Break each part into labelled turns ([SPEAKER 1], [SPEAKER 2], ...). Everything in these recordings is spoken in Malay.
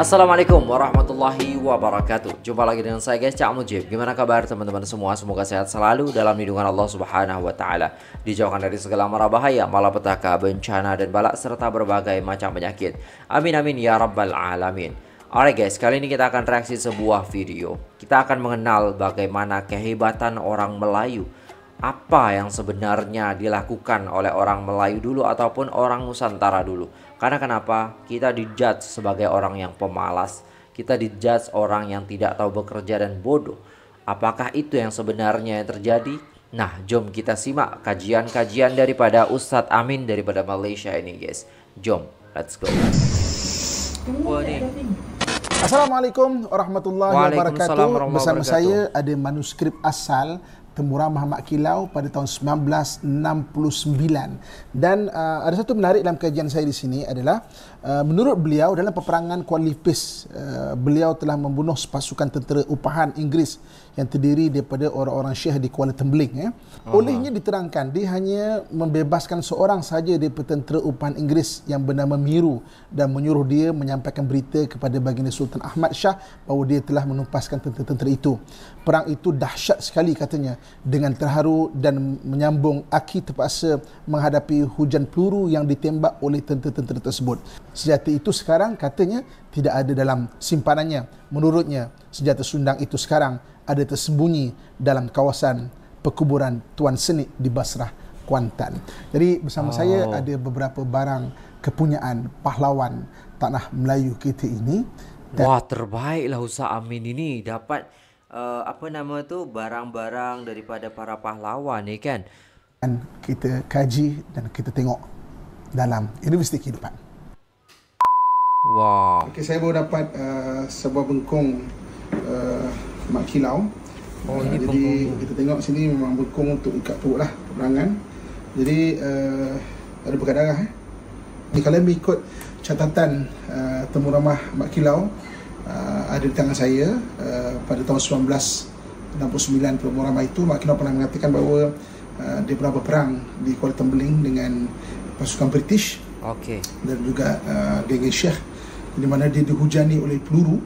[SPEAKER 1] Assalamualaikum warahmatullahi wabarakatuh Jumpa lagi dengan saya guys Cak Mujib Gimana kabar teman-teman semua Semoga sehat selalu dalam lindungan Allah subhanahu wa ta'ala Dijauhkan dari segala mara bahaya Malapetaka, bencana dan balak Serta berbagai macam penyakit Amin amin ya rabbal alamin Alright guys, kali ini kita akan reaksi sebuah video. Kita akan mengenal bagaimana kehebatan orang Melayu. Apa yang sebenarnya dilakukan oleh orang Melayu dulu ataupun orang Nusantara dulu. Karena kenapa? Kita dijudge sebagai orang yang pemalas. Kita dijudge orang yang tidak tahu bekerja dan bodoh. Apakah itu yang sebenarnya yang terjadi? Nah, jom kita simak kajian-kajian daripada Ustadz Amin daripada Malaysia ini guys. Jom, let's go.
[SPEAKER 2] Assalamualaikum warahmatullahi wabarakatuh. Bersama saya ada manuskrip asal Temuram Muhammad Kilau pada tahun 1969. Dan uh, ada satu menarik dalam kajian saya di sini adalah uh, menurut beliau dalam peperangan Kuala uh, beliau telah membunuh pasukan tentera upahan Inggeris yang terdiri daripada orang-orang Syiah di Kuala Tembling. Eh. Ya. Olehnya diterangkan, dia hanya membebaskan seorang saja daripada tentera upahan Inggeris yang bernama Miru dan menyuruh dia menyampaikan berita kepada baginda Sultan Ahmad Shah bahawa dia telah menumpaskan tentera-tentera itu. Perang itu dahsyat sekali katanya dengan terharu dan menyambung aki terpaksa menghadapi hujan peluru yang ditembak oleh tentera-tentera tersebut. Senjata itu sekarang katanya tidak ada dalam simpanannya. Menurutnya, senjata sundang itu sekarang ada tersembunyi dalam kawasan perkuburan Tuan Senik di Basrah, Kuantan. Jadi bersama oh. saya ada beberapa barang kepunyaan pahlawan tanah Melayu kita ini.
[SPEAKER 1] Dan Wah, terbaiklah Ustaz Amin ini dapat uh, apa nama tu barang-barang daripada para pahlawan ni kan
[SPEAKER 2] dan kita kaji dan kita tengok dalam universiti kehidupan
[SPEAKER 1] wah wow. okey saya baru dapat
[SPEAKER 2] uh, sebuah bengkong uh, mak kilau oh uh, ini jadi bengkong. kita tengok sini memang bengkong untuk ikat perut lah perangan jadi uh, ada bekas darah eh jadi kalau mengikut catatan uh, temuramah Mak Kilau uh, ada di tangan saya uh, pada tahun 1969 Pelabuhan Ramai itu Mak Kinoh pernah mengatakan bahawa uh, dia pernah berperang di Kuala Tembeling dengan pasukan British okay. dan juga uh, geng-geng Syekh di mana dia dihujani oleh peluru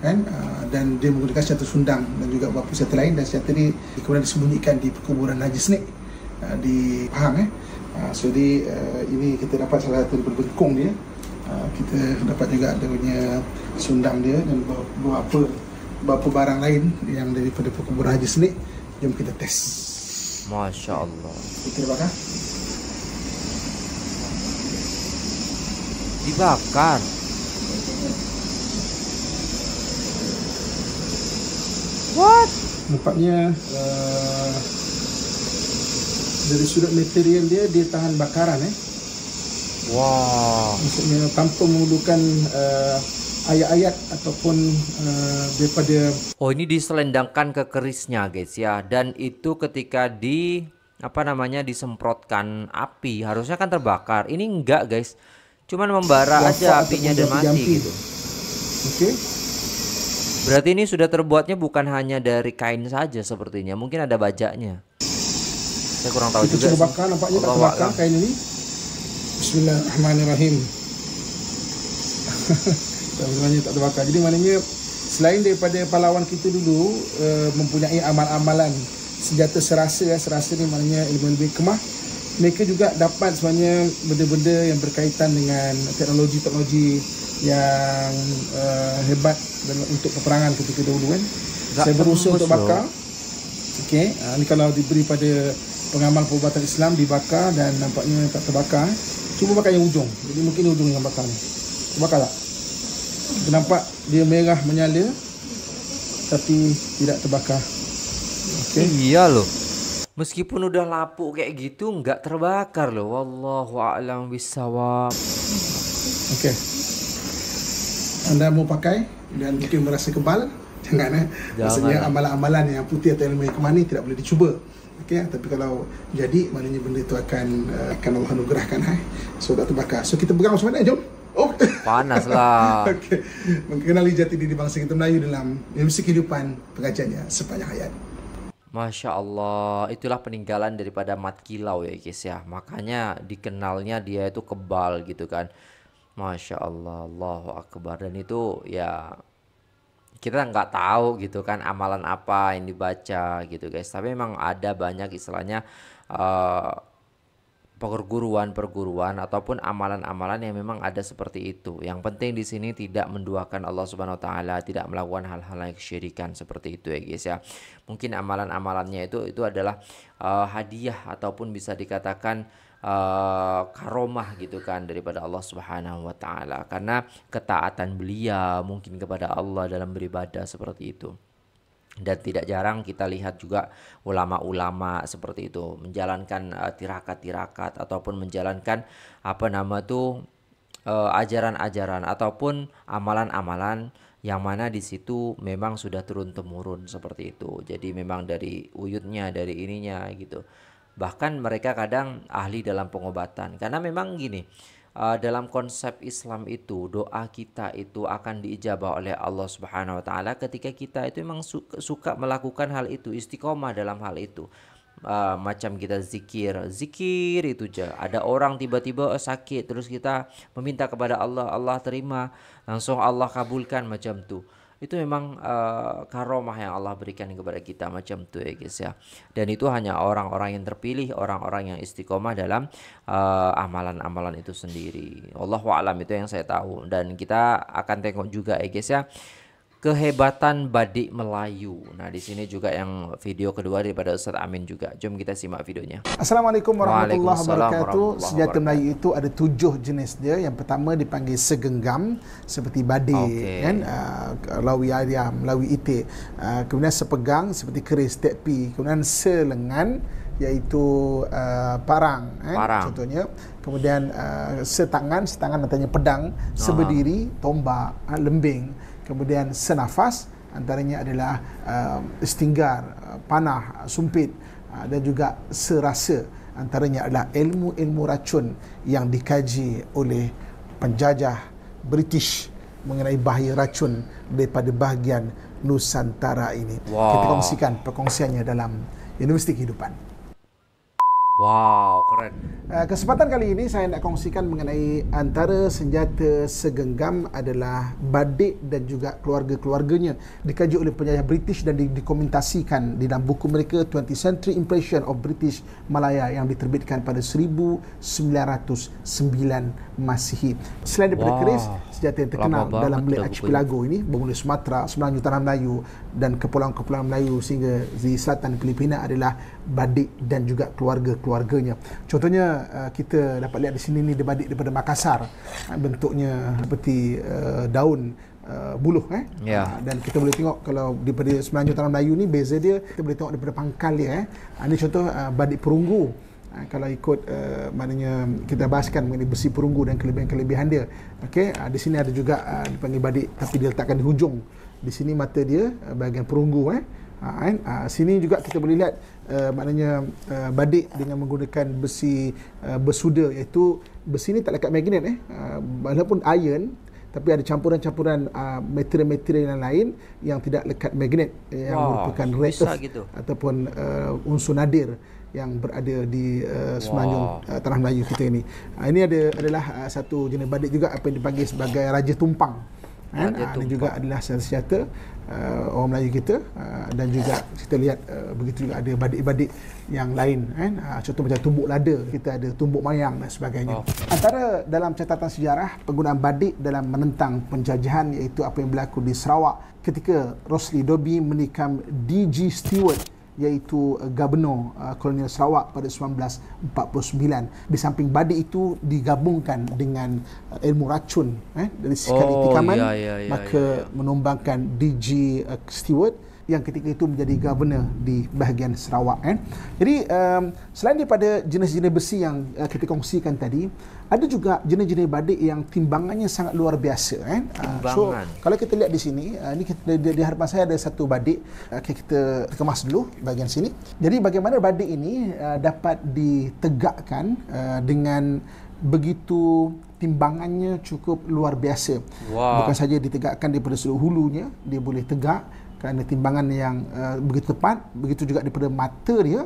[SPEAKER 2] kan? Uh, dan dia menggunakan senjata sundang dan juga beberapa senjata lain dan senjata ini kemudian disembunyikan di perkuburan Haji Snek uh, di Pahang eh? Uh, so, di, uh, ini kita dapat salah satu bentuk dia Ah, kita dapat juga dia punya sundang dia dan beberapa beberapa barang lain yang daripada perkuburan haji sendiri jom
[SPEAKER 1] kita tes Masya Allah kita bakar dibakar What?
[SPEAKER 2] Nampaknya
[SPEAKER 1] uh,
[SPEAKER 2] dari sudut material dia dia tahan bakaran eh.
[SPEAKER 1] Wah.
[SPEAKER 2] Maksudnya tanpa memerlukan uh, ayat-ayat ataupun uh, daripada
[SPEAKER 1] Oh ini diselendangkan ke kerisnya guys ya dan itu ketika di apa namanya disemprotkan api harusnya kan terbakar ini enggak guys cuman membara aja apinya dan mati jampi. gitu oke okay. berarti ini sudah terbuatnya bukan hanya dari kain saja sepertinya mungkin ada bajaknya saya kurang tahu itu juga terbakar nampaknya tak terbakar kain
[SPEAKER 2] ini Bismillahirrahmanirrahim. tak sebenarnya tak terbakar. Jadi maknanya selain daripada pahlawan kita dulu uh, mempunyai amal-amalan senjata serasa ya serasa ni maknanya ilmu lebih kemah mereka juga dapat sebenarnya benda-benda yang berkaitan dengan teknologi-teknologi yang uh, hebat untuk peperangan ketika dahulu kan. Zat Saya berusaha untuk bakar. Okey, uh, ini kalau diberi pada pengamal perubatan Islam dibakar dan nampaknya tak terbakar. Cuba makan yang ujung. Jadi mungkin ni ujung yang bakar ni. Bakar tak? Kita nampak dia merah menyala tapi tidak terbakar. Okey. Iya loh.
[SPEAKER 1] Meskipun udah lapuk kayak gitu enggak terbakar loh. Wallahu a'lam bisawab. Okey.
[SPEAKER 2] Anda mau pakai dan mungkin merasa kebal, jangan eh. Jangan. Maksudnya amalan-amalan yang putih atau elemen kemah ni tidak boleh dicuba. Okay, tapi kalau jadi maknanya benda itu akan uh, akan Allah anugerahkan hai so tak terbakar so kita pegang macam mana jom
[SPEAKER 1] oh panaslah
[SPEAKER 2] okey mengenali jati diri bangsa kita Melayu dalam universiti kehidupan pengajiannya sepanjang hayat
[SPEAKER 1] Masya Allah, itulah peninggalan daripada Mat Kilau ya guys ya. Makanya dikenalnya dia itu kebal gitu kan. Masya Allah, Allahu Akbar. Dan itu ya kita nggak tahu gitu kan amalan apa yang dibaca gitu guys tapi memang ada banyak istilahnya uh, perguruan-perguruan ataupun amalan-amalan yang memang ada seperti itu. Yang penting di sini tidak menduakan Allah Subhanahu wa taala, tidak melakukan hal-hal yang syirikan seperti itu ya guys ya. Mungkin amalan-amalannya itu itu adalah uh, hadiah ataupun bisa dikatakan Eh, karomah gitu kan daripada Allah Subhanahu wa taala karena ketaatan beliau mungkin kepada Allah dalam beribadah seperti itu. Dan tidak jarang kita lihat juga ulama-ulama seperti itu menjalankan eh, tirakat-tirakat uh, ataupun menjalankan apa nama tuh eh, ajaran-ajaran uh, ajaran -ajaran, ataupun amalan-amalan yang mana di situ memang sudah turun temurun seperti itu. Jadi memang dari wujudnya dari ininya gitu. bahkan mereka kadang ahli dalam pengobatan karena memang gini uh, dalam konsep Islam itu doa kita itu akan diijabah oleh Allah Subhanahu wa ketika kita itu memang suka melakukan hal itu istiqomah dalam hal itu uh, macam kita zikir zikir itu aja ada orang tiba-tiba eh, sakit terus kita meminta kepada Allah Allah terima langsung Allah kabulkan macam tu itu memang uh, eh, karomah yang Allah berikan kepada kita macam itu ya guys ya dan itu hanya orang-orang yang terpilih orang-orang yang istiqomah dalam eh, amalan-amalan uh, itu sendiri Allah alam itu yang saya tahu dan kita akan tengok juga ya guys ya kehebatan badik Melayu. Nah, di sini juga yang video kedua daripada Ustaz Amin juga. Jom kita simak videonya. Assalamualaikum warahmatullahi wabarakatuh. Senjata
[SPEAKER 2] Melayu itu ada tujuh jenis dia. Yang pertama dipanggil segenggam seperti badik okay. kan uh, lawi ayam, melawi itik. Uh, kemudian sepegang seperti keris tepi. Kemudian selengan iaitu uh, parang, eh, parang contohnya kemudian uh, setangan setangan nantinya pedang sebediri tombak uh, lembing kemudian senafas antaranya adalah uh, um, istinggar uh, panah uh, sumpit uh, dan juga serasa antaranya adalah ilmu-ilmu racun yang dikaji oleh penjajah British mengenai bahaya racun daripada bahagian Nusantara ini. Wow. Kita kongsikan perkongsiannya dalam Universiti Kehidupan. Wow, keren. Eh, kesempatan kali ini saya nak kongsikan mengenai antara senjata segenggam adalah badik dan juga keluarga-keluarganya dikaji oleh penjajah British dan dikomentasikan di dalam buku mereka 20th Century Impression of British Malaya yang diterbitkan pada 1990. Masihi. Selain daripada wow. keris, senjata yang terkenal Lama dalam Malay Archipelago ini bermula Sumatera, Semenanjung Jutera Melayu dan kepulauan-kepulauan Melayu sehingga di selatan Filipina adalah badik dan juga keluarga-keluarganya. Contohnya uh, kita dapat lihat di sini ni badik daripada Makassar. Uh, bentuknya seperti uh, daun Uh, buluh eh yeah. uh, dan kita boleh tengok kalau daripada Semenanjung Tanah Melayu ni beza dia kita boleh tengok daripada pangkal dia eh ini uh, contoh uh, badik perunggu uh, kalau ikut uh, maknanya kita bahaskan mengenai besi perunggu dan kelebihan-kelebihan dia okey uh, di sini ada juga uh, dipanggil badik tapi diletakkan di hujung di sini mata dia uh, bahagian perunggu eh uh, and, uh, sini juga kita boleh lihat uh, maknanya uh, badik dengan menggunakan besi uh, bersuda iaitu besi ni tak lekat magnet eh uh, walaupun iron tapi ada campuran-campuran uh, material-material yang lain yang tidak lekat magnet yang wow, merupakan rare gitu. ataupun uh, unsur nadir yang berada di uh, semenanjung wow. uh, eh, tanah Melayu kita ini. Uh, ini ada adalah uh, satu jenis badik juga apa yang dipanggil sebagai raja tumpang. Kan? Raja ah, tumpang. ini juga adalah senjata uh, orang Melayu kita uh, dan juga kita lihat uh, begitu juga ada badik-badik yang lain kan. Uh, contoh macam tumbuk lada, kita ada tumbuk mayang dan sebagainya. Oh. Antara dalam catatan sejarah penggunaan badik dalam menentang penjajahan iaitu apa yang berlaku di Sarawak ketika Rosli Dobi menikam DG Stewart iaitu uh, Gubernur Kolonial uh, Sarawak pada 1949. Di samping badi itu digabungkan dengan uh, ilmu racun eh, dari sekali oh, tikaman. Yeah, yeah, yeah, maka yeah. Ya. menumbangkan DG Stewart yang ketika itu menjadi governor di bahagian Sarawak kan. Jadi um, selain daripada jenis-jenis besi yang uh, kita kongsikan tadi, ada juga jenis-jenis badik yang timbangannya sangat luar biasa kan. Uh, so kalau kita lihat di sini, uh, ini kita, di, di hadapan saya ada satu badik. Okey uh, kita kemas dulu bahagian sini. Jadi bagaimana badik ini uh, dapat ditegakkan uh, dengan begitu timbangannya cukup luar biasa. Wow. Bukan saja ditegakkan daripada seluruh hulunya, dia boleh tegak kerana timbangan yang uh, begitu tepat begitu juga daripada mata dia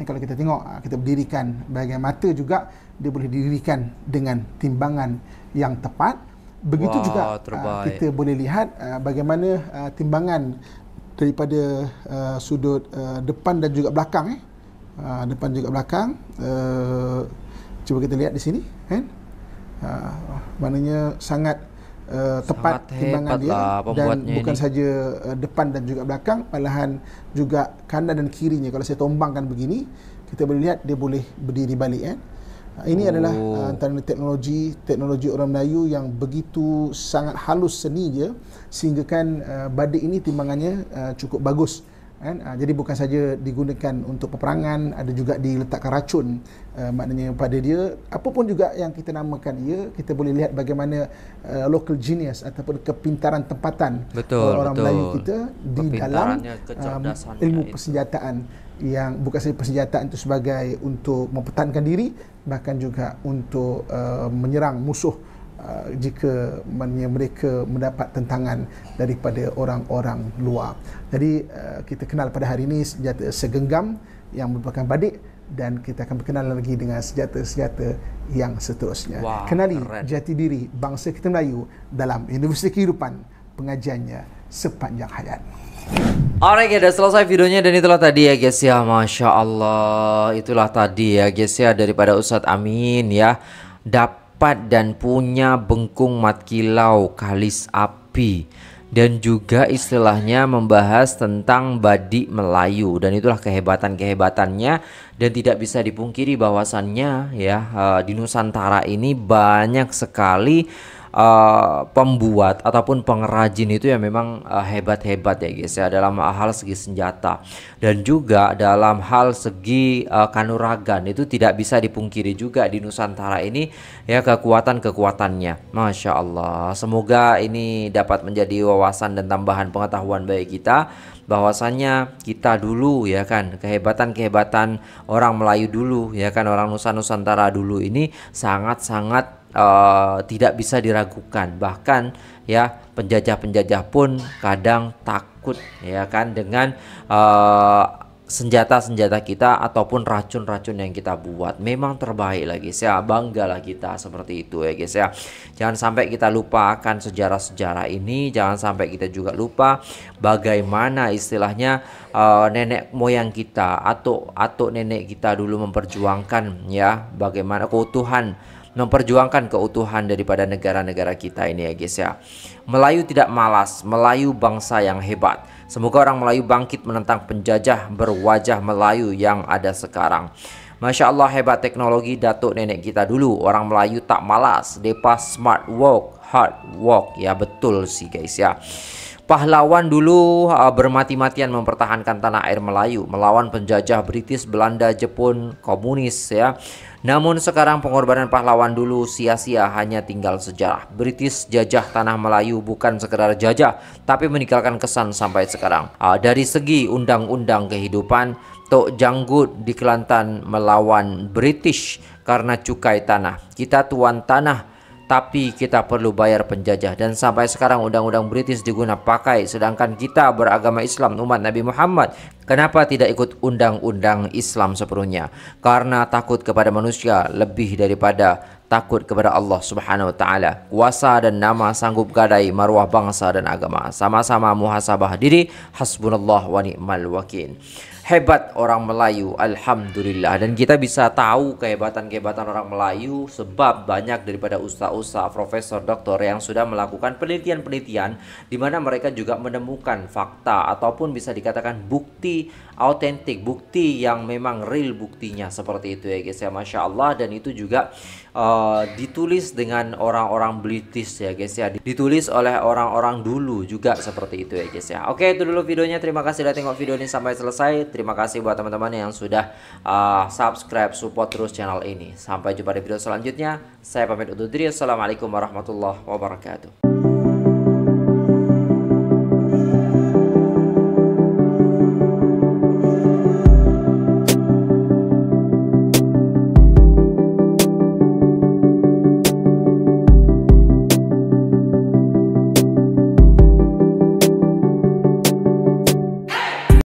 [SPEAKER 2] eh, kalau kita tengok ah, kita berdirikan bahagian mata juga dia boleh didirikan dengan timbangan yang tepat begitu wow, juga uh, kita boleh lihat uh, bagaimana uh, timbangan daripada uh, sudut uh, depan dan juga belakang eh uh, depan juga belakang uh, cuba kita lihat di sini kan eh? uh, maknanya sangat uh, tepat Sangat timbangan dia lah dan bukan saja uh, depan dan juga belakang malahan juga kanan dan kirinya kalau saya tombangkan begini kita boleh lihat dia boleh berdiri balik kan ini oh. adalah uh, antara teknologi teknologi orang Melayu yang begitu sangat halus seni dia sehingga kan uh, badik ini timbangannya uh, cukup bagus kan uh, jadi bukan saja digunakan untuk peperangan ada juga diletakkan racun uh, maknanya pada dia Apa pun juga yang kita namakan ia kita boleh lihat bagaimana uh, local genius ataupun kepintaran tempatan
[SPEAKER 1] betul, orang betul. Melayu kita di dalam um, ilmu
[SPEAKER 2] persenjataan yang bukan saja persenjataan itu sebagai untuk mempertahankan diri bahkan juga untuk uh, menyerang musuh Uh, jika mereka mendapat tentangan daripada orang-orang luar. Jadi uh, kita kenal pada hari ini senjata segenggam yang merupakan badik dan kita akan berkenal lagi dengan senjata-senjata yang seterusnya. Wow, Kenali keren. jati diri bangsa kita Melayu dalam Universiti Kehidupan pengajiannya sepanjang hayat.
[SPEAKER 1] Alright ya, dah selesai videonya dan itulah tadi ya guys ya Masya Allah Itulah tadi ya guys ya daripada Ustadz Amin ya Dap. cepat dan punya bengkung mat kilau kalis api dan juga istilahnya membahas tentang badik Melayu dan itulah kehebatan-kehebatannya dan tidak bisa dipungkiri bahwasannya ya eh, di Nusantara ini banyak sekali uh, pembuat ataupun pengrajin itu ya memang eh, hebat-hebat uh, ya guys ya dalam hal segi senjata dan juga dalam hal segi uh, kanuragan itu tidak bisa dipungkiri juga di Nusantara ini ya kekuatan-kekuatannya Masya Allah semoga ini dapat menjadi wawasan dan tambahan pengetahuan bagi kita bahwasanya kita dulu ya kan kehebatan-kehebatan orang Melayu dulu ya kan orang Nusa Nusantara dulu ini sangat-sangat uh, tidak bisa diragukan bahkan ya penjajah-penjajah pun kadang takut ya kan dengan uh, senjata-senjata kita ataupun racun-racun yang kita buat memang terbaik lagi guys ya banggalah kita seperti itu ya guys ya jangan sampai kita lupa akan sejarah-sejarah ini jangan sampai kita juga lupa bagaimana istilahnya uh, nenek moyang kita atau atau nenek kita dulu memperjuangkan ya bagaimana keutuhan memperjuangkan keutuhan daripada negara-negara kita ini ya guys ya. Melayu tidak malas, Melayu bangsa yang hebat. Semoga orang Melayu bangkit menentang penjajah berwajah Melayu yang ada sekarang. Masya Allah hebat teknologi datuk nenek kita dulu Orang Melayu tak malas Depa smart work hard work Ya betul sih guys ya Pahlawan dulu uh, bermati-matian mempertahankan tanah air Melayu melawan penjajah British, Belanda, Jepun, komunis ya. Namun sekarang pengorbanan pahlawan dulu sia-sia hanya tinggal sejarah. British jajah tanah Melayu bukan sekedar jajah tapi meninggalkan kesan sampai sekarang. Uh, dari segi undang-undang kehidupan Tok Janggut di Kelantan melawan British karena cukai tanah. Kita tuan tanah tapi kita perlu bayar penjajah dan sampai sekarang undang-undang British diguna pakai sedangkan kita beragama Islam umat Nabi Muhammad kenapa tidak ikut undang-undang Islam sepenuhnya karena takut kepada manusia lebih daripada takut kepada Allah Subhanahu wa taala. Kuasa dan nama sanggup gadai maruah bangsa dan agama. Sama-sama muhasabah diri, hasbunallah wa ni'mal wakil hebat orang Melayu Alhamdulillah Dan kita bisa tahu kehebatan-kehebatan orang Melayu Sebab banyak daripada ustaz-ustaz, profesor, doktor Yang sudah melakukan penelitian-penelitian di mana mereka juga menemukan fakta Ataupun bisa dikatakan bukti autentik Bukti yang memang real buktinya Seperti itu ya guys ya Masya Allah Dan itu juga Eh, ditulis dengan orang-orang British ya guys ya ditulis oleh orang-orang dulu juga seperti itu ya guys ya oke itu dulu videonya terima kasih sudah tengok video ini sampai selesai terima kasih buat teman-teman yang sudah uh, subscribe support terus channel ini sampai jumpa di video selanjutnya saya pamit untuk diri assalamualaikum warahmatullahi wabarakatuh